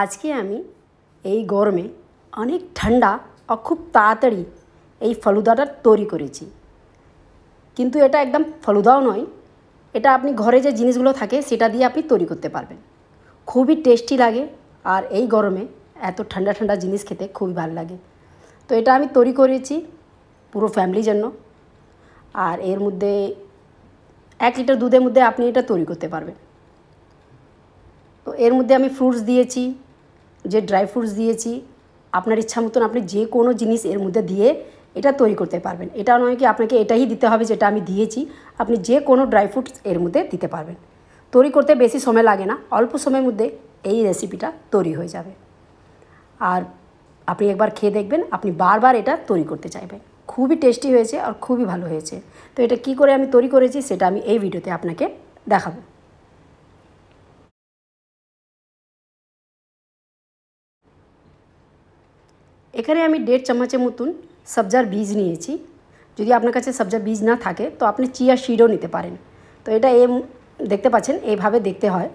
আজকে আমি এই গরমে অনেক ঠান্ডা ও খুব তাড়াতাড়ি এই ফালুদাটা তৈরি করেছি কিন্তু এটা একদম ফালুদাও নয় এটা আপনি ঘরে যে জিনিসগুলো থাকে সেটা দিয়ে আপনি তৈরি করতে পারবেন খুবই টেস্টি লাগে আর এই গরমে এত ঠান্ডা ঠান্ডা জিনিস খেতে খুবই ভালো লাগে তো এটা আমি তৈরি করেছি পুরো ফ্যামিলির জন্য আর এর মধ্যে এক লিটার দুধের মধ্যে আপনি এটা তৈরি করতে পারবেন তো এর মধ্যে আমি ফ্রুটস দিয়েছি যে ড্রাই ফ্রুটস দিয়েছি আপনার ইচ্ছা মতন আপনি যে কোনো জিনিস এর মধ্যে দিয়ে এটা তৈরি করতে পারবেন এটা নয় কি আপনাকে এটাই দিতে হবে যেটা আমি দিয়েছি আপনি যে কোনো ড্রাই ফ্রুটস এর মধ্যে দিতে পারবেন তৈরি করতে বেশি সময় লাগে না অল্প সময়ের মধ্যে এই রেসিপিটা তৈরি হয়ে যাবে আর আপনি একবার খেয়ে দেখবেন আপনি বারবার এটা তৈরি করতে চাইবেন খুবই টেস্টি হয়েছে আর খুবই ভালো হয়েছে তো এটা কি করে আমি তৈরি করেছি সেটা আমি এই ভিডিওতে আপনাকে দেখাবো এখানে আমি দেড় চামচের মতন সবজার বীজ নিয়েছি যদি আপনার কাছে সবজার বীজ না থাকে তো আপনি চিয়া সিডও নিতে পারেন তো এটা এ দেখতে পাচ্ছেন এইভাবে দেখতে হয়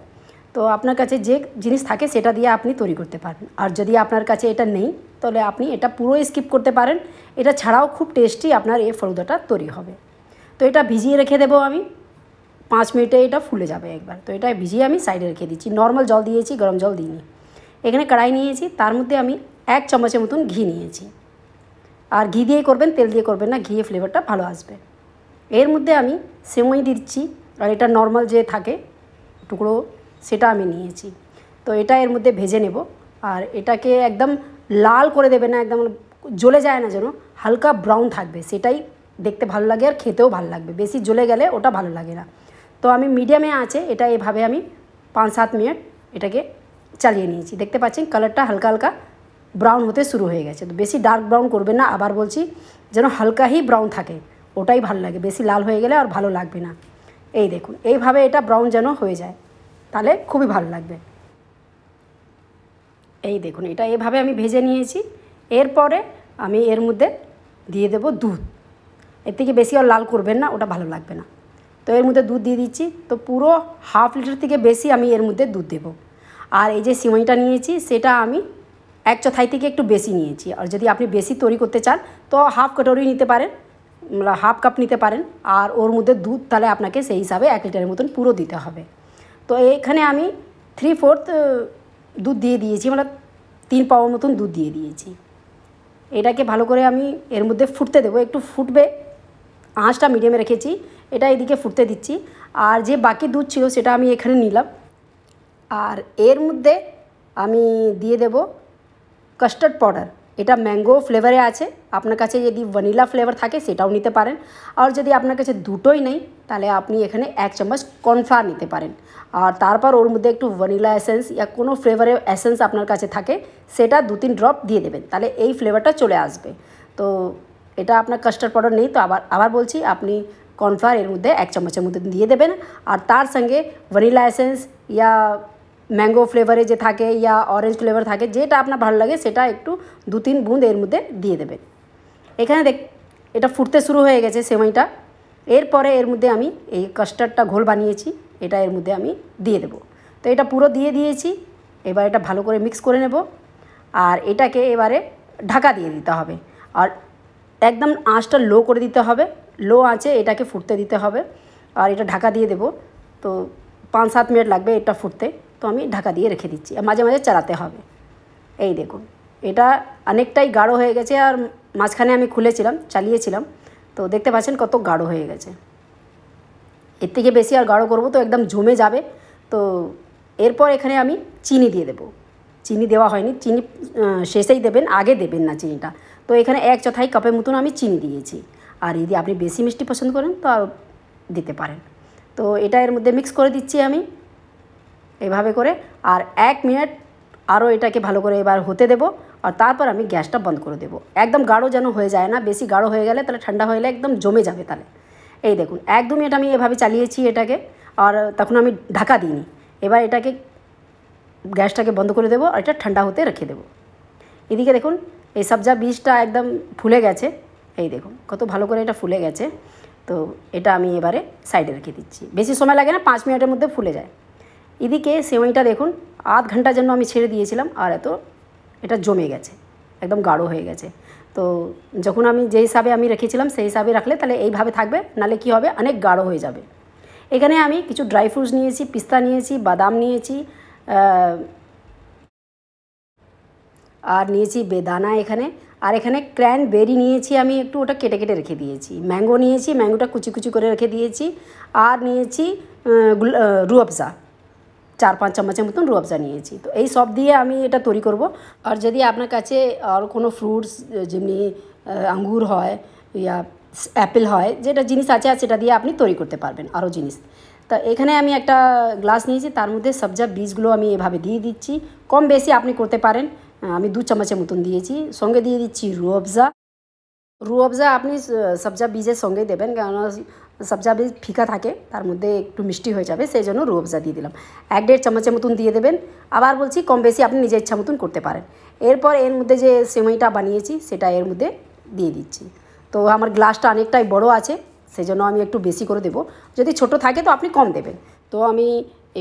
তো আপনার কাছে যে জিনিস থাকে সেটা দিয়ে আপনি তৈরি করতে পারেন আর যদি আপনার কাছে এটা নেই তাহলে আপনি এটা পুরো স্কিপ করতে পারেন এটা ছাড়াও খুব টেস্টি আপনার এই ফলুদাটা তৈরি হবে তো এটা ভিজিয়ে রেখে দেবো আমি পাঁচ মিনিটে এটা ফুলে যাবে একবার তো এটা ভিজিয়ে আমি সাইডে রেখে দিচ্ছি নর্মাল জল দিয়েছি গরম জল দিইনি এখানে কড়াই নিয়েছি তার মধ্যে আমি এক চামচের মতন ঘি নিয়েছি আর ঘি দিয়েই করবেন তেল দিয়ে করবেন না ঘিয়ে ফ্লেভারটা ভালো আসবে এর মধ্যে আমি সেমই দিচ্ছি আর এটা নর্মাল যে থাকে টুকরো সেটা আমি নিয়েছি তো এটা এর মধ্যে ভেজে নেব আর এটাকে একদম লাল করে দেবে না একদম জ্বলে যায় না যেন হালকা ব্রাউন থাকবে সেটাই দেখতে ভালো লাগে আর খেতেও ভালো লাগবে বেশি জ্বলে গেলে ওটা ভালো লাগে না তো আমি মিডিয়ামে আছে এটা এভাবে আমি পাঁচ সাত মিনিট এটাকে চালিয়ে নিয়েছি দেখতে পাচ্ছেন কালারটা হালকা হালকা ব্রাউন হতে শুরু হয়ে গেছে তো বেশি ডার্ক ব্রাউন করবে না আবার বলছি যেন হালকাহি ব্রাউন থাকে ওটাই ভালো লাগে বেশি লাল হয়ে গেলে আর ভালো লাগবে না এই দেখুন এইভাবে এটা ব্রাউন যেন হয়ে যায় তাহলে খুবই ভালো লাগবে এই দেখুন এটা এভাবে আমি ভেজে নিয়েছি এরপরে আমি এর মধ্যে দিয়ে দেব দুধ এর থেকে বেশি আর লাল করবেন না ওটা ভালো লাগবে না তো এর মধ্যে দুধ দিয়ে দিচ্ছি তো পুরো হাফ লিটার থেকে বেশি আমি এর মধ্যে দুধ দেব আর এই যে সিমাইটা নিয়েছি সেটা আমি এক চথাই থেকে একটু বেশি নিয়েছি আর যদি আপনি বেশি তৈরি করতে চান তো হাফ কাটোরি নিতে পারেন হাফ কাপ নিতে পারেন আর ওর মধ্যে দুধ তাহলে আপনাকে সেই হিসাবে এক লিটারের মতন পুরো দিতে হবে তো এখানে আমি থ্রি ফোর্থ দুধ দিয়ে দিয়েছি মানে তিন পাওয়ার মতন দুধ দিয়ে দিয়েছি এটাকে ভালো করে আমি এর মধ্যে ফুটতে দেবো একটু ফুটবে আঁচটা মিডিয়ামে রেখেছি এটা এদিকে ফুটতে দিচ্ছি আর যে বাকি দুধ ছিল সেটা আমি এখানে নিলাম আর এর মধ্যে আমি দিয়ে দেবো কাস্টার্ড পাউডার এটা ম্যাঙ্গো ফ্লেভারে আছে আপনার কাছে যদি ভ্যানিলা ফ্লেভার থাকে সেটাও নিতে পারেন আর যদি আপনার কাছে দুটোই নেই তাহলে আপনি এখানে এক চামচ কর্নফ্লাওয়ার নিতে পারেন আর তারপর ওর মধ্যে একটু ভ্যানিলা এসেন্স বা কোনো ফ্লেভারের এসেন্স আপনার কাছে থাকে সেটা দু তিন ড্রপ দিয়ে দেবেন তাহলে এই ফ্লেভারটা চলে আসবে তো এটা আপনার কাস্টার্ড পাউডার নেই তো আবার আবার বলছি আপনি কর্নফ্লাওয়ার এর মধ্যে এক চামচের মধ্যে দিয়ে দেবেন আর তার সঙ্গে ভ্যানিলা এসেন্স ইয়া ম্যাঙ্গো ফ্লেভারে যে থাকে ইয়া অরেঞ্জ ফ্লেভার থাকে যেটা আপনার ভালো লাগে সেটা একটু দু তিন বুঁদ এর মধ্যে দিয়ে দেবেন এখানে দেখ এটা ফুটতে শুরু হয়ে গেছে সেমাইটা এরপরে এর মধ্যে আমি এই কাস্টার্ডটা ঘোল বানিয়েছি এটা এর মধ্যে আমি দিয়ে দেবো তো এটা পুরো দিয়ে দিয়েছি এবার এটা ভালো করে মিক্স করে নেব আর এটাকে এবারে ঢাকা দিয়ে দিতে হবে আর একদম আঁচটা লো করে দিতে হবে লো আঁচে এটাকে ফুটতে দিতে হবে আর এটা ঢাকা দিয়ে দেব তো পাঁচ সাত মিনিট লাগবে এটা ফুটতে তো আমি ঢাকা দিয়ে রেখে দিচ্ছি আর মাঝে মাঝে চালাতে হবে এই দেখুন এটা অনেকটাই গাঢ় হয়ে গেছে আর মাঝখানে আমি খুলেছিলাম চালিয়েছিলাম তো দেখতে পাচ্ছেন কত গাঢ় হয়ে গেছে এর থেকে বেশি আর গাঢ় করব তো একদম জমে যাবে তো এরপর এখানে আমি চিনি দিয়ে দেবো চিনি দেওয়া হয়নি চিনি শেষেই দেবেন আগে দেবেন না চিনিটা তো এখানে এক চথাই কাপের মতন আমি চিনি দিয়েছি আর যদি আপনি বেশি মিষ্টি পছন্দ করেন তো আর দিতে পারেন তো এটা এর মধ্যে মিক্স করে দিচ্ছি আমি এভাবে করে আর এক মিনিট আরও এটাকে ভালো করে এবার হতে দেব আর তারপর আমি গ্যাসটা বন্ধ করে দেবো একদম গাঢ় যেন হয়ে যায় না বেশি গাঢ় হয়ে গেলে তাহলে ঠান্ডা হয়ে গেলে একদম জমে যাবে তাহলে এই দেখুন এক দু মিনিট আমি এভাবে চালিয়েছি এটাকে আর তখন আমি ঢাকা দিইনি এবার এটাকে গ্যাসটাকে বন্ধ করে দেবো আর এটা ঠান্ডা হতে রেখে দেবো এদিকে দেখুন এই সবজা বীজটা একদম ফুলে গেছে এই দেখুন কত ভালো করে এটা ফুলে গেছে তো এটা আমি এবারে সাইডে রেখে দিচ্ছি বেশি সময় লাগে না পাঁচ মিনিটের মধ্যে ফুলে যায় এদিকে সেমাইটা দেখুন আধ ঘন্টার জন্য আমি ছেড়ে দিয়েছিলাম আর এত এটা জমে গেছে একদম গাঢ় হয়ে গেছে তো যখন আমি যে হিসাবে আমি রেখেছিলাম সেই হিসাবে রাখলে তাহলে এইভাবে থাকবে নালে কি হবে অনেক গাঢ় হয়ে যাবে এখানে আমি কিছু ড্রাই ফ্রুটস নিয়েছি পিস্তা নিয়েছি বাদাম নিয়েছি আর নিয়েছি বেদানা এখানে আর এখানে ক্র্যানবেরি নিয়েছি আমি একটু ওটা কেটে কেটে রেখে দিয়েছি ম্যাঙ্গো নিয়েছি ম্যাঙ্গোটা কুচি কুচি করে রেখে দিয়েছি আর নিয়েছি রুয়াবজা চার পাঁচ চামচের মতন রোয়াবজা নিয়েছি তো এই সব দিয়ে আমি এটা তৈরি করব আর যদি আপনার কাছে আর কোনো ফ্রুটস যেমনি আঙ্গুর হয় ইয়া অ্যাপেল হয় যেটা জিনিস আছে সেটা দিয়ে আপনি তৈরি করতে পারবেন আরও জিনিস তা এখানে আমি একটা গ্লাস নিয়েছি তার মধ্যে সবজা বীজগুলো আমি এভাবে দিয়ে দিচ্ছি কম বেশি আপনি করতে পারেন আমি দু চামচের মতন দিয়েছি সঙ্গে দিয়ে দিচ্ছি রুয়াবজা রুয়াবজা আপনি সবজা বীজের সঙ্গেই দেবেন কেননা সবজা বেশ ফিকা থাকে তার মধ্যে একটু মিষ্টি হয়ে যাবে সেই জন্য রুয়াবজা দিয়ে দিলাম এক দেড় চামচের মতন দিয়ে দেবেন আবার বলছি কম বেশি আপনি নিজের ইচ্ছা মতন করতে পারেন এরপর এর মধ্যে যে সেমাইটা বানিয়েছি সেটা এর মধ্যে দিয়ে দিচ্ছি তো আমার গ্লাসটা অনেকটাই বড় আছে সেজন্য আমি একটু বেশি করে দেবো যদি ছোট থাকে তো আপনি কম দেবেন তো আমি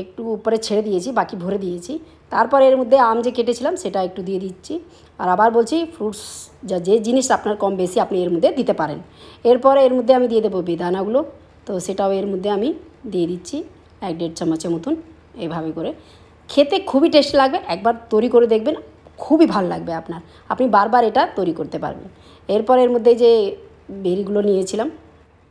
একটু উপরে ছেড়ে দিয়েছি বাকি ভরে দিয়েছি তারপর এর মধ্যে আম যে কেটেছিলাম সেটা একটু দিয়ে দিচ্ছি আর আবার বলছি ফ্রুটস যা যে জিনিস আপনার কম বেশি আপনি এর মধ্যে দিতে পারেন এরপরে এর মধ্যে আমি দিয়ে দেবো বেদানাগুলো তো সেটাও এর মধ্যে আমি দিয়ে দিচ্ছি এক দেড় চামচের মতন এভাবে করে খেতে খুবই টেস্ট লাগবে একবার তৈরি করে দেখবেন খুবই ভালো লাগবে আপনার আপনি বারবার এটা তৈরি করতে পারবেন এরপর এর মধ্যে যে বেরিগুলো নিয়েছিলাম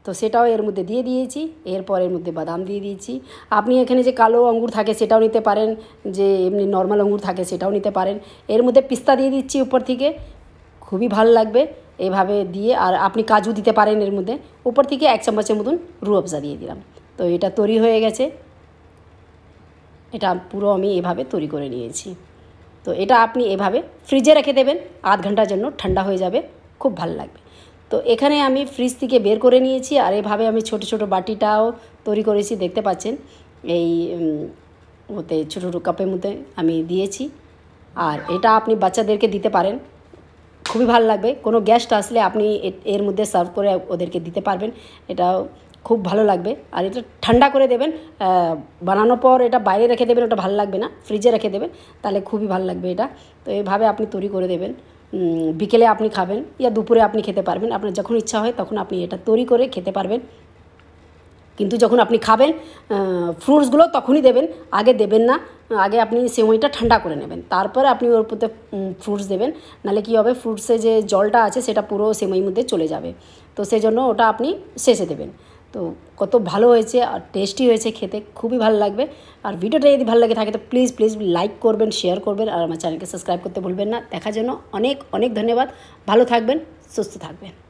তো সেটাও এর মধ্যে দিয়ে দিয়েছি এরপর এর মধ্যে বাদাম দিয়ে দিয়েছি আপনি এখানে যে কালো আঙ্গুর থাকে সেটাও নিতে পারেন যে এমনি নর্মাল আঙ্গুর থাকে সেটাও নিতে পারেন এর মধ্যে পিস্তা দিয়ে দিচ্ছি উপর থেকে খুবই ভালো লাগবে এভাবে দিয়ে আর আপনি কাজু দিতে পারেন এর মধ্যে উপর থেকে এক চামচের মতন রুয়াবজা দিয়ে দিলাম তো এটা তৈরি হয়ে গেছে এটা পুরো আমি এভাবে তৈরি করে নিয়েছি তো এটা আপনি এভাবে ফ্রিজে রেখে দেবেন আধ ঘন্টার জন্য ঠান্ডা হয়ে যাবে খুব ভালো লাগবে তো এখানে আমি ফ্রিজ থেকে বের করে নিয়েছি আর এভাবে আমি ছোট ছোট বাটিটাও তৈরি করেছি দেখতে পাচ্ছেন এই ওতে ছোটো ছোটো কাপের মধ্যে আমি দিয়েছি আর এটা আপনি বাচ্চাদেরকে দিতে পারেন খুবই ভালো লাগবে কোনো গ্যাস্ট আসলে আপনি এর মধ্যে সার্ভ করে ওদেরকে দিতে পারবেন এটাও খুব ভালো লাগবে আর এটা ঠান্ডা করে দেবেন বানানোর পর এটা বাইরে রেখে দেবেন ওটা ভালো লাগবে না ফ্রিজে রেখে দেবেন তাহলে খুবই ভালো লাগবে এটা তো এইভাবে আপনি তৈরি করে দেবেন বিকেলে আপনি খাবেন ইয়া দুপুরে আপনি খেতে পারবেন আপনার যখন ইচ্ছা হয় তখন আপনি এটা তৈরি করে খেতে পারবেন কিন্তু যখন আপনি খাবেন ফ্রুটসগুলো তখনই দেবেন আগে দেবেন না আগে আপনি সেমইটা ঠান্ডা করে নেবেন তারপরে আপনি ওর প্রতি ফ্রুটস দেবেন নাহলে কী হবে ফ্রুটসে যে জলটা আছে সেটা পুরো সেমইয়ের মধ্যে চলে যাবে তো সেজন্য ওটা আপনি শেষে দেবেন তো কত ভালো হয়েছে আর টেস্টি হয়েছে খেতে খুবই ভালো লাগবে আর ভিডিওটা যদি ভালো লাগে থাকে তো প্লিজ প্লিজ লাইক করবেন শেয়ার করবেন আর আমার চ্যানেলকে সাবস্ক্রাইব করতে ভুলবেন না দেখার জন্য অনেক অনেক ধন্যবাদ ভালো থাকবেন সুস্থ থাকবেন